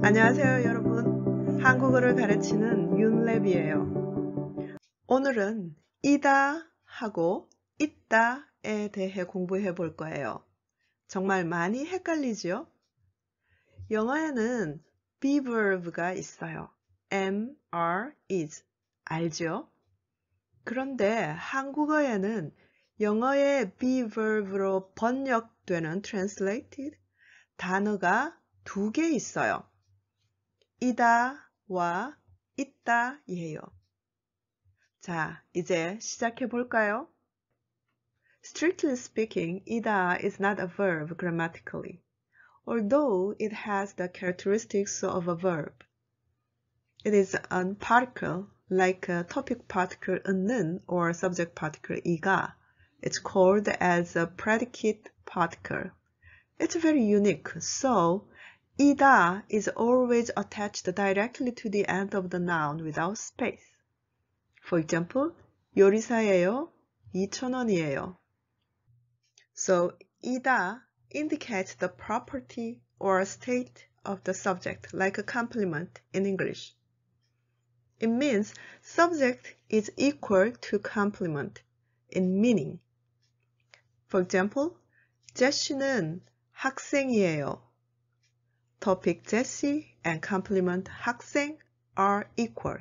안녕하세요, 여러분. 한국어를 가르치는 윤랩이에요. 오늘은 이다 하고 있다에 대해 공부해 볼 거예요. 정말 많이 헷갈리지요? 영어에는 be verb가 있어요. am, are, is. 알죠? 그런데 한국어에는 영어의 be verb로 번역되는 translated 단어가 두 개 있어요. 이다와 있다이에요. 자, 이제 시작해 볼까요? Strictly speaking, 이다 is not a verb grammatically, although it has the characteristics of a verb. It is a particle like a topic particle 은는 or subject particle 이가. It's called as a predicate particle. It's very unique, so Ida is always attached directly to the end of the noun without space. For example, 요리사예요. 2,000원이에요. So, ida indicates the property or state of the subject, like a complement in English. It means subject is equal to complement in meaning. For example, 제시는 학생이에요. topic Jesse and complement 학생 are equal.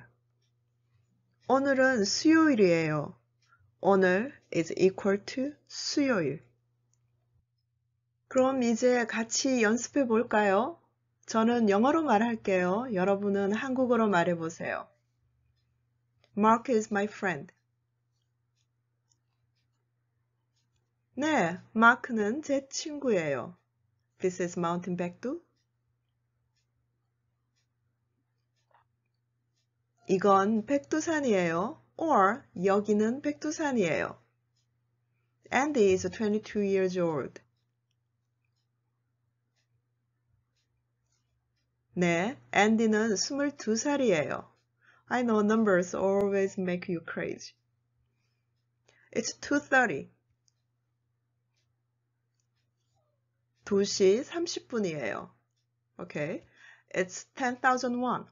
오늘은 수요일이에요. 오늘 is equal to 수요일. 그럼 이제 같이 연습해 볼까요? 저는 영어로 말할게요. 여러분은 한국어로 말해 보세요. Mark is my friend. 네, 마크는 제 친구예요. This is Mountain Back Do. 이건 백두산이에요. or 여기는 백두산이에요. Andy is 22 years old. 네, Andy는 22살이에요. I know numbers always make you crazy. It's 2.30. 2시 30분이에요. Okay. It's 10,001.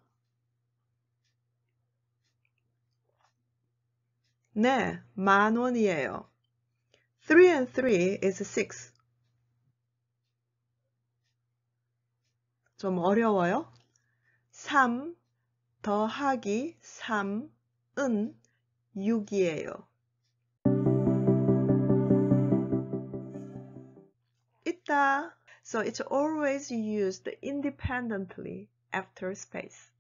네, 만 원이에요. Three and three is six. 좀 어려워요. 3 더하기 3은 6이에요. 있다. So it's always used independently after space.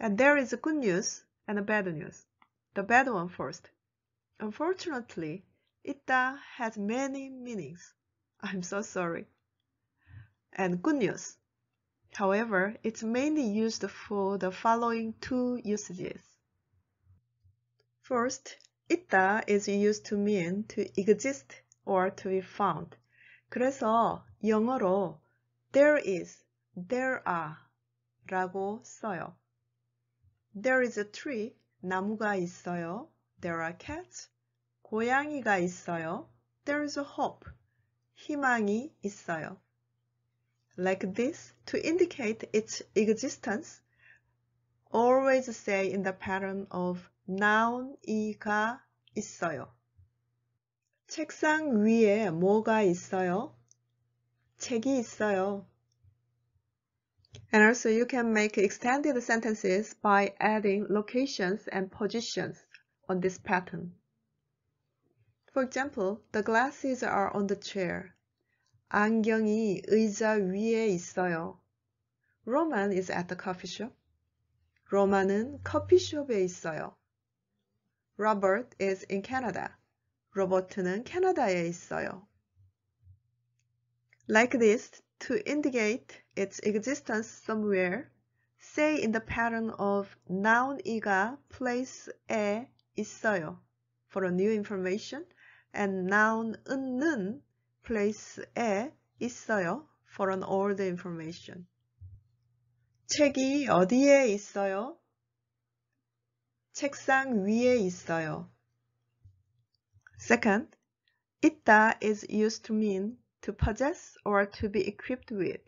And there is good news and bad news. The bad one first. Unfortunately, Ita has many meanings. I'm so sorry. And good news. However, it's mainly used for the following two usages. First, 있다 is used to mean to exist or to be found. 그래서 영어로 there is, there are 라고 써요. There is a tree 나무가 있어요. There are cats. 고양이가 있어요. There's a hope. 희망이 있어요. Like this, to indicate its existence, always say in the pattern of noun 이가 있어요. 책상 위에 뭐가 있어요? 책이 있어요. And also you can make extended sentences by adding locations and positions on this pattern. For example, the glasses are on the chair. 안경이 의자 위에 있어요. Roman is at the coffee shop. 로마는 커피숍에 있어요. Robert is in Canada. 로버트는 캐나다에 있어요. Like this, to indicate its existence somewhere, say in the pattern of noun 이가 place 있어요 for a new information and noun 은는 place에 있어요 for an old information. 책이 어디에 있어요? 책상 위에 있어요. Second, 있다 is used to mean to possess or to be equipped with.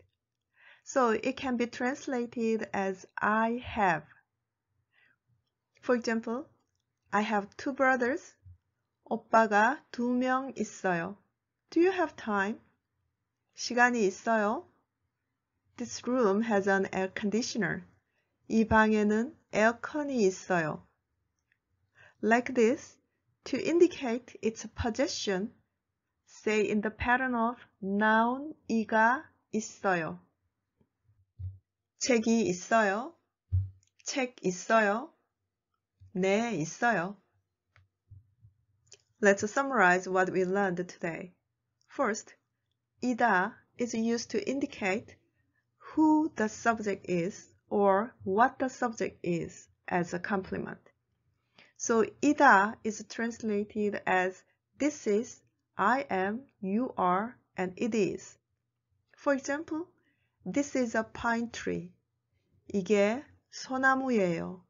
So it can be translated as I have. For example, I have two brothers. 오빠가 두 명 있어요. Do you have time? 시간이 있어요. This room has an air conditioner. 이 방에는 에어컨이 있어요. Like this, to indicate its possession say in the pattern of noun 이가 있어요. 책이 있어요. 책 있어요. 네, 있어요. Let's summarize what we learned today. First, 이다 is used to indicate who the subject is or what the subject is as a compliment. So, 이다 is translated as this is I am, you are, and it is. For example, this is a pine tree. 이게 소나무예요.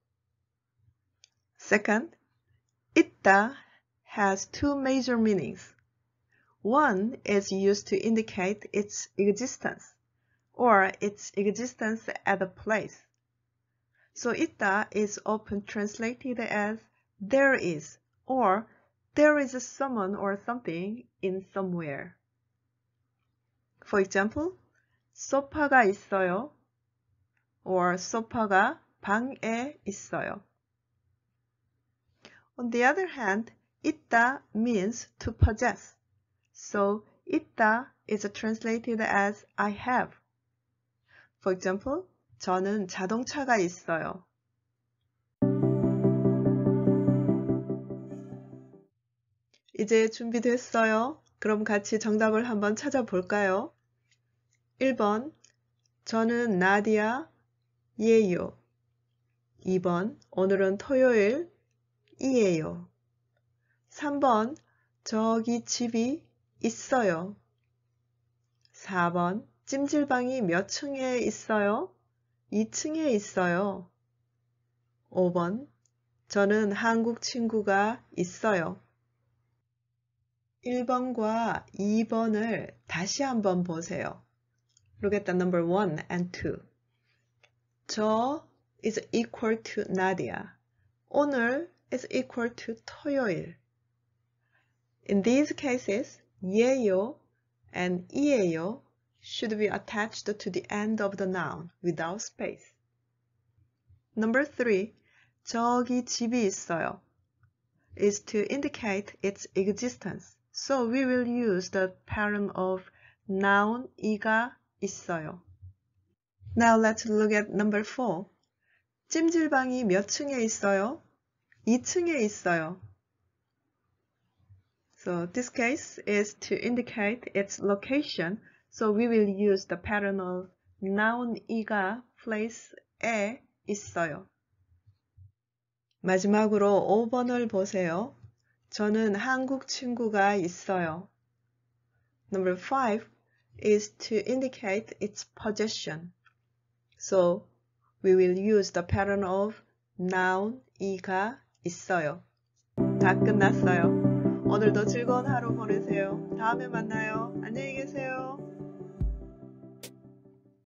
Second, 있다 has two major meanings. One is used to indicate its existence or its existence at a place. So ita is often translated as there is or there is someone or something in somewhere. For example, 소파가 있어요. or 소파가 방에 있어요. On the other hand, 있다 means to possess. So 있다 is translated as I have. For example, 저는 자동차가 있어요. 이제 준비됐어요. 그럼 같이 정답을 한번 찾아볼까요? 1번 저는 나디아 예요. 2번 오늘은 토요일 이에요. 3번 저기 집이 있어요. 4번 찜질방이 몇 층에 있어요? 2층에 있어요. 5번 저는 한국 친구가 있어요. 1번과 2번을 다시 한번 보세요. Look at the number 1 and 2. 저 is equal to Nadia. 오늘 is equal to 토요일. In these cases, 예요 and 이에요 should be attached to the end of the noun without space. Number 3. 저기 집이 있어요. is to indicate its existence. So we will use the pattern of noun 이가 있어요. Now let's look at number 4. 찜질방이 몇 층에 있어요? 2층에 있어요. So this case is to indicate its location. So we will use the pattern of noun 이가 place에 있어요. 마지막으로 5번을 보세요. 저는 한국 친구가 있어요. Number five is to indicate its possession. So we will use the pattern of noun 이가 있어요. 다 끝났어요. 오늘도 즐거운 하루 보내세요. 다음에 만나요. 안녕히 계세요.